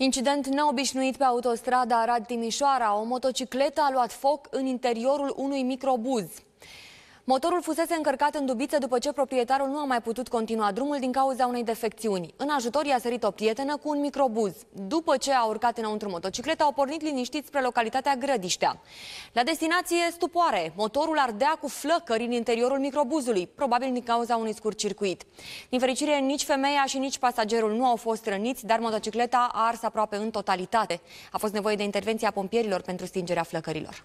Incident neobișnuit pe autostrada Arad-Timișoara. O motocicletă a luat foc în interiorul unui microbuz. Motorul fusese încărcat în dubiță după ce proprietarul nu a mai putut continua drumul din cauza unei defecțiuni. În ajutor i-a sărit o prietenă cu un microbuz. După ce a urcat înăuntru motocicleta, au pornit liniștit spre localitatea Grădiștea. La destinație stupoare, motorul ardea cu flăcări în interiorul microbuzului, probabil din cauza unui scurt circuit. Din fericire, nici femeia și nici pasagerul nu au fost răniți, dar motocicleta a ars aproape în totalitate. A fost nevoie de intervenția pompierilor pentru stingerea flăcărilor.